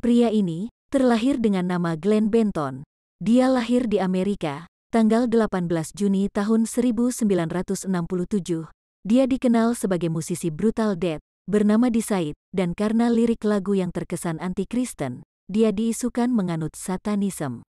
Pria ini terlahir dengan nama Glenn Benton. Dia lahir di Amerika, tanggal 18 Juni tahun 1967. Dia dikenal sebagai musisi brutal death, bernama Disaid, dan karena lirik lagu yang terkesan anti-Kristen, dia diisukan menganut satanisme.